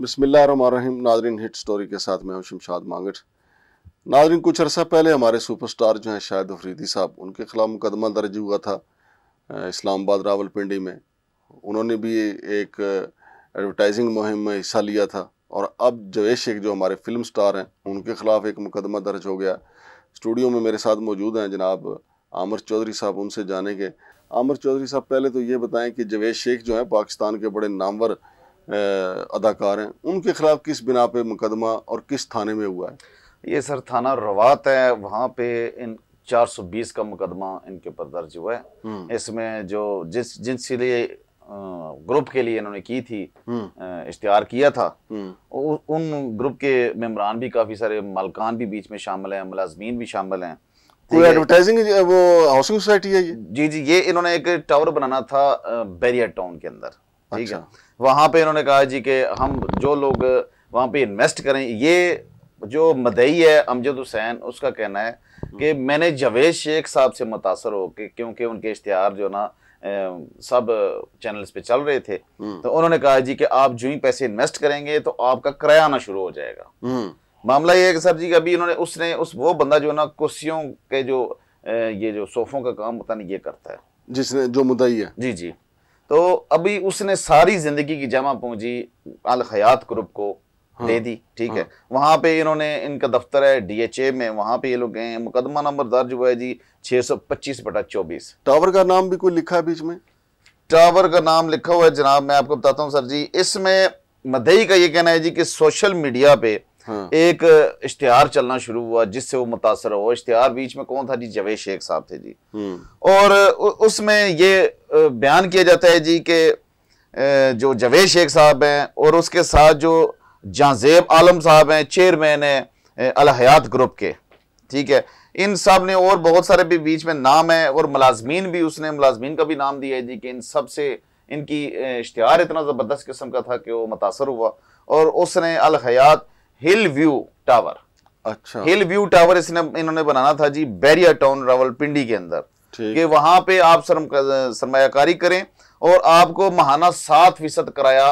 बसमिल्लाम Nadreen hit story के साथ मैं हूं शमशाद मांगठ नादरीन कुछ अर्सा पहले हमारे सुपरस्टार जो हैं शाहिद अफरीदी साहब उनके ख़िलाफ़ मुकदमा दर्ज हुआ था इस्लामाबाद रावलपिंडी में उन्होंने भी एक एडवर्टाइजिंग मुहिम में हिस्सा लिया था और अब जवेद शेख जो हमारे फिल्म स्टार हैं उनके ख़िलाफ़ एक मुकदमा दर्ज हो गया स्टूडियो में मेरे साथ मौजूद हैं जनाब आमर चौधरी साहब उनसे जानेंगे आमर चौधरी साहब पहले तो ये बताएं कि जवेद शेख जो हैं पाकिस्तान के बड़े नामवर अदाकार हैं उनके ख़िलाफ़ किस बिना पे मुकदमा और किस थाने में हुआ है ये सर थाना रवात है वहाँ पे इन 420 का मुकदमा इनके ऊपर दर्ज हुआ है हम्म। इसमें जो जिस जिस लिए ग्रुप के लिए इन्होंने की थी हम्म। इश्तहार किया था हम्म। उ, उन ग्रुप के मेम्बरान भी काफ़ी सारे मालकान भी बीच में शामिल हैं मुलाजमीन भी शामिल हैं कोई एडवर्टाइजिंग वो हाउसिंग सोसाइटी है ये जी जी ये इन्होंने एक टावर बनाना था बैरियर टाउन के अंदर ठीक है अच्छा। वहाँ पे इन्होंने कहा जी कि हम जो लोग वहाँ पे इन्वेस्ट करें ये जो मदई है अमजद हुसैन उसका कहना है कि मैंने जवेद शेख साहब से मुतासर हो के क्योंकि उनके इश्तहार जो ना सब चैनल्स पे चल रहे थे हम्म। तो उन्होंने कहा जी कि आप जो ही पैसे इन्वेस्ट करेंगे तो आपका किराया आना शुरू हो जाएगा हम्म। मामला ये है कि सर जी अभी इन्होंने उसने उस वो बंदा जो ना कुर्सियों के जो ये जो सोफों का काम पता नहीं ये करता है जिसने जो मुदाई है जी जी तो अभी उसने सारी जिंदगी की जमा पूंजी अल हयात ग्रुप को हाँ, दे दी ठीक हाँ, है वहां पे इन्होंने इनका दफ्तर है डीएचए में वहां पे ये लोग गए हैं मुकदमा नंबर दर्ज हुआ है जी 625 बटा 24 टावर का नाम भी कोई लिखा है बीच में टावर का नाम लिखा हुआ है जनाब मैं आपको बताता हूँ सर जी इसमें मदई का ये कहना है जी कि सोशल मीडिया पे हाँ। एक इश्तहार चलना शुरू हुआ जिससे वो मुतासर हो इश्तेहार बीच में कौन था जी जवेद शेख साहब थे जी हम्म। और उसमें ये बयान किया जाता है जी के जो जवेद शेख साहब हैं और उसके साथ जो जहाजेब आलम साहब हैं चेयरमैन है अलहयात ग्रुप के ठीक है इन सब ने और बहुत सारे भी बीच में नाम है और मुलाजमीन भी उसने मुलाजमीन का भी नाम दिया है जी कि इन सब से इनकी इश्तहार इतना ज़बरदस्त किस्म का था कि वो मुतासर हुआ और उसने अलहयात हिल व्यू टावर अच्छा हिल व्यू टावर इसने इन्होंने बनाना था जी बैरिया टाउन रावलपिंडी के अंदर कि वहां पे आप सरम, सरमायाकारी करें और आपको महाना सात फीसद किराया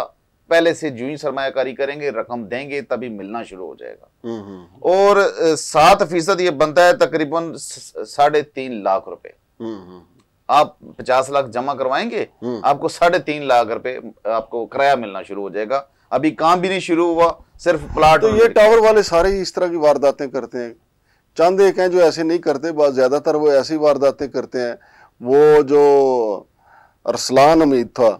पहले से जू ही सरमायाकारी करेंगे रकम देंगे तभी मिलना शुरू हो जाएगा हम्म, हम्म, हम्म। और सात फीसद ये बनता है तकरीबन साढ़े तीन लाख रुपए आप पचास लाख जमा करवाएंगे आपको साढ़े तीन लाख रुपए आपको किराया मिलना शुरू हो जाएगा अभी काम भी नहीं शुरू हुआ सिर्फ प्लाट तो ये टावर वाले सारे ही इस तरह की वारदातें करते हैं चंद एक हैं जो ऐसे नहीं करते ज़्यादातर वो ऐसी वारदातें करते हैं वो जो अरसलान अमीद था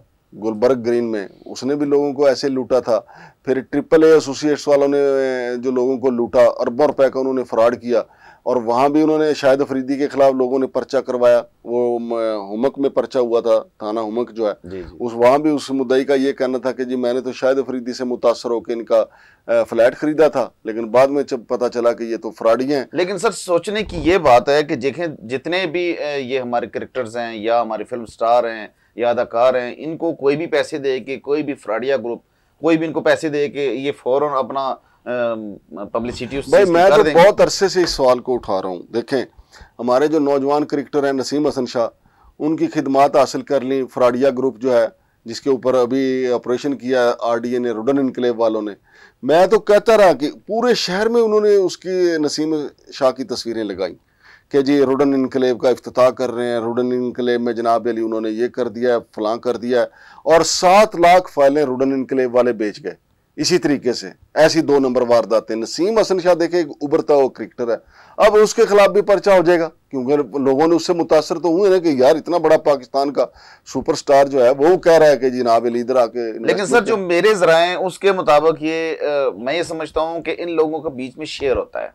गुलबर्ग ग्रीन में उसने भी लोगों को ऐसे लूटा था फिर ट्रिपल एसोसिएट्स वालों ने जो लोगों को लूटा अरबों रुपए का उन्होंने फ्रॉड किया और वहाँ भी उन्होंने शाहिद अफरीदी के खिलाफ लोगों ने पर्चा करवाया वो हुमक में पर्चा हुआ था थाना हुमक जो है जी जी। उस वहाँ भी उस मुद्दई का ये कहना था कि जी मैंने तो शाहिद अफरीदी से मुतासर होकर इनका फ्लैट खरीदा था लेकिन बाद में जब पता चला कि ये तो फ्रॉडी हैं लेकिन सर सोचने की ये बात है कि देखें जितने भी ये हमारे करेक्टर्स हैं या हमारे फिल्म स्टार हैं या अदाकार हैं इनको कोई भी पैसे दे के कोई भी फ्राडिया ग्रुप कोई भी इनको पैसे दे के ये फ़ौर अपना पब्लिसिटी उस भाई मैं तो बहुत अरसे से इस सवाल को उठा रहा हूँ देखें हमारे जो नौजवान क्रिकेटर हैं नसीम हसन शाह उनकी खिदमत हासिल कर ली फ्राडिया ग्रुप जो है जिसके ऊपर अभी ऑपरेशन किया आर डी ए ने रुडन इनकलेव वालों ने मैं तो कहता रहा कि पूरे शहर में उन्होंने उसकी नसीम शाह की तस्वीरें लगाई कि जी रुडन इनकलेव का अफ्ताह कर रहे हैं रुडन इनकलेव में जनाब अली उन्होंने ये कर दिया है फलां कर दिया है और सात लाख फाइलें रुडन इनकलेव वाले बेच गए इसी तरीके से ऐसी दो नंबर वारदातें नसीम हसन शाह देखे एक उभरता हुआ क्रिकेटर है अब उसके खिलाफ भी पर्चा हो जाएगा क्योंकि लोगों ने उससे मुतासर तो हुए ना कि यार इतना बड़ा पाकिस्तान का सुपरस्टार जो है वो कह रहा है कि जनाब इधर आके लेकिन सर जो मेरे जरा उसके मुताबिक ये आ, मैं ये समझता हूँ कि इन लोगों के बीच में शेयर होता है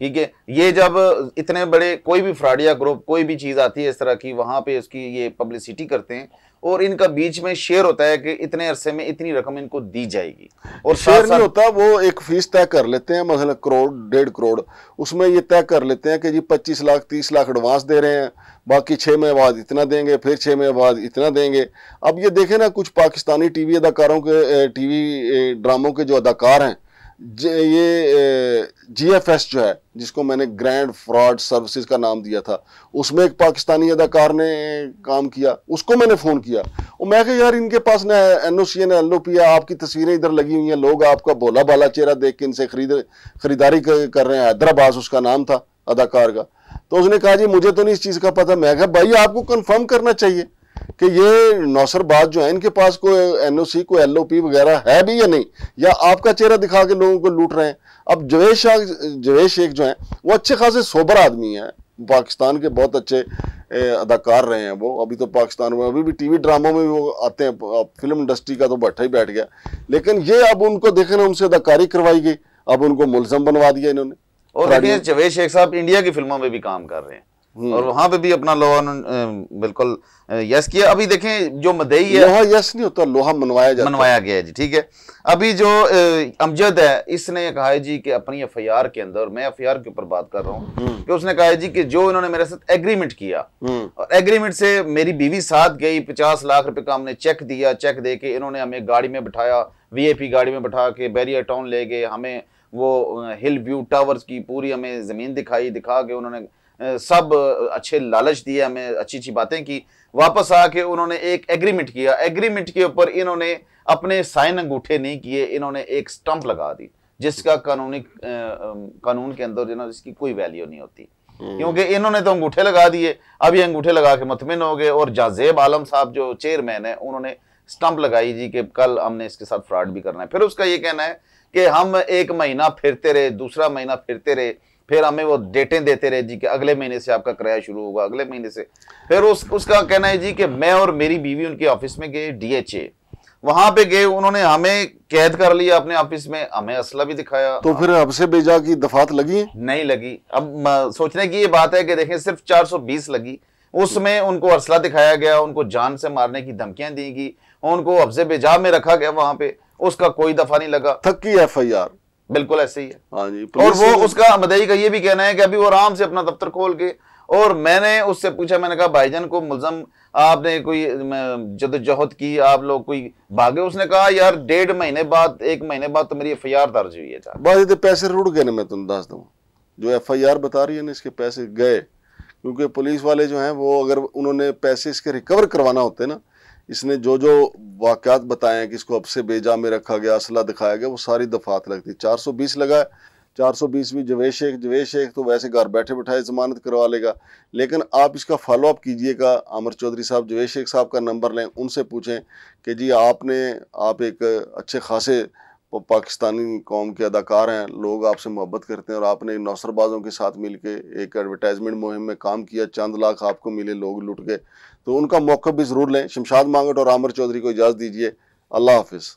ठीक है ये जब इतने बड़े कोई भी फ्राडिया ग्रुप कोई भी चीज़ आती है इस तरह की वहां पे उसकी ये पब्लिसिटी करते हैं और इनका बीच में शेयर होता है कि इतने अरसे में इतनी रकम इनको दी जाएगी और शेयर नहीं होता वो एक फीस तय कर लेते हैं मतलब करोड़ डेढ़ करोड़ उसमें ये तय कर लेते हैं कि जी पच्चीस लाख तीस लाख एडवांस दे रहे हैं बाकी छः महीने बाद इतना देंगे फिर छः महीने बाद इतना देंगे अब ये देखें ना कुछ पाकिस्तानी टीवी अदाकारों के टीवी ड्रामों के जो अदाकार हैं ये जीएफएस जो है जिसको मैंने ग्रैंड फ्रॉड सर्विसेज का नाम दिया था उसमें एक पाकिस्तानी अदाकार ने काम किया उसको मैंने फ़ोन किया और मैं कहा यार इनके पास ना एन ओ सी है ना एल ओ पी है आपकी तस्वीरें इधर लगी हुई हैं लोग आपका बोला बाला चेहरा देख के इनसे खरीद खरीदारी कर रहे हैं हैदराबाद उसका नाम था अदाकार का तो उसने कहा जी मुझे तो नहीं इस चीज़ का पता मैं कहा भाई आपको कन्फर्म करना चाहिए कि ये नौसरबाज जो है इनके पास कोई एनओसी कोई एलओपी वगैरह है भी या नहीं या आपका चेहरा दिखा के लोगों को लूट रहे हैं अब जवेद शाह जवेद शेख जो है वो अच्छे खासे सोबर आदमी हैं पाकिस्तान के बहुत अच्छे अदाकार रहे हैं वो अभी तो पाकिस्तान में अभी भी टीवी ड्रामों में भी वो आते हैं फिल्म इंडस्ट्री का तो बैठा ही बैठ गया लेकिन ये अब उनको देखे ना उनसे अदाकारी करवाई गई अब उनको मुलजम बनवा दिया इन्होंने और जवेद शेख साहब इंडिया की फिल्मों में भी काम कर रहे हैं और हम्म। वहां पे भी अपना लोहा बिल्कुल यस किया अभी देखें जो मदई है लोहा यस नहीं होता लोहा मनवाया जाता मनवाया गया है जी ठीक है अभी जो अमजद है इसने कहा है जी कि अपनी एफ आई आर के अंदर मैं एफ आई आर के ऊपर बात कर रहा हूँ हम्म। कि उसने कहा है जी कि जो इन्होंने मेरे साथ एग्रीमेंट किया हम्म। और एग्रीमेंट से मेरी बीवी साथ गई पचास लाख रुपए का हमने चेक दिया चेक दे के इन्होंने हमें गाड़ी में बिठाया वीआईपी गाड़ी में बैठा के बैरियर टाउन ले गए हमें वो हिल व्यू टावर्स की पूरी हमें जमीन दिखाई दिखा के उन्होंने सब अच्छे लालच दिए हमें अच्छी अच्छी बातें की वापस आके उन्होंने एक एग्रीमेंट किया एग्रीमेंट के ऊपर इन्होंने अपने साइन अंगूठे नहीं किए इन्होंने एक स्टंप लगा दी जिसका कानूनी कानून के अंदर जो ना इसकी कोई वैल्यू नहीं होती हम्म। क्योंकि इन्होंने तो अंगूठे लगा दिए अभी अंगूठे लगा के मुतमिन हो गए और जाजेब आलम साहब जो चेयरमैन है उन्होंने स्टंप लगाई जी कि कल हमने इसके साथ फ्रॉड भी करना है फिर उसका ये कहना है कि हम एक महीना फिरते रहे दूसरा महीना फिरते रहे फिर हमें वो डेटें देते रहे जी कि अगले महीने से आपका किराया शुरू होगा अगले महीने से फिर उस उसका कहना है जी कि मैं और मेरी बीवी उनके ऑफिस में गए डीएचए वहां पे गए उन्होंने हमें कैद कर लिया अपने ऑफिस में हमें असला भी दिखाया तो फिर आपसे बेजा की दफात लगी नहीं लगी अब सोचने की ये बात है कि देखें सिर्फ 420 लगी उसमें उनको असला दिखाया गया उनको जान से मारने की धमकियां दी गई उनको अफजे बेजा में रखा गया वहां पे उसका कोई दफा नहीं लगा थकी एफ आई आर बिल्कुल ऐसे ही है हाँ जी और वो उसका मदई का ये भी कहना है कि अभी वो आराम से अपना दफ्तर खोल के और मैंने उससे पूछा मैंने कहा भाईजान को मुलजम आपने कोई जदोजहद की आप लोग कोई भागे उसने कहा यार डेढ़ महीने बाद एक महीने बाद तो मेरी एफ आई आर दर्ज हुई है तो पैसे रुट गए ना मैं तुम दस दू जो एफ आई आर बता रही है ना इसके पैसे गए क्योंकि पुलिस वाले जो हैं वो अगर उन्होंने पैसे इसके रिकवर करवाना होते ना इसने जो जो वाक़त बताए हैं कि इसको अब से बेजा में रखा गया असला दिखाया गया वो सारी दफात लगती चार सौ बीस है चार सौ बीस भी जवेद शेख जवेश शेख तो वैसे घर बैठे बैठाए ज़मानत करवा लेगा लेकिन आप इसका फॉलोअप कीजिएगा अमर चौधरी साहब जवेद शेख साहब का नंबर लें उनसे पूछें कि जी आपने आप एक अच्छे खासे वो पाकिस्तानी कौम के अदाकार हैं लोग आपसे मोहब्बत करते हैं और आपने नौसरबाजों के साथ मिल के एक एडवर्टाइजमेंट मुहिम में काम किया चंद लाख आपको मिले लोग लुट गए तो उनका मौक़ भी ज़रूर लें शमशाद मांगट और आमर चौधरी को इजाज़त दीजिए अल्लाह हाफिज़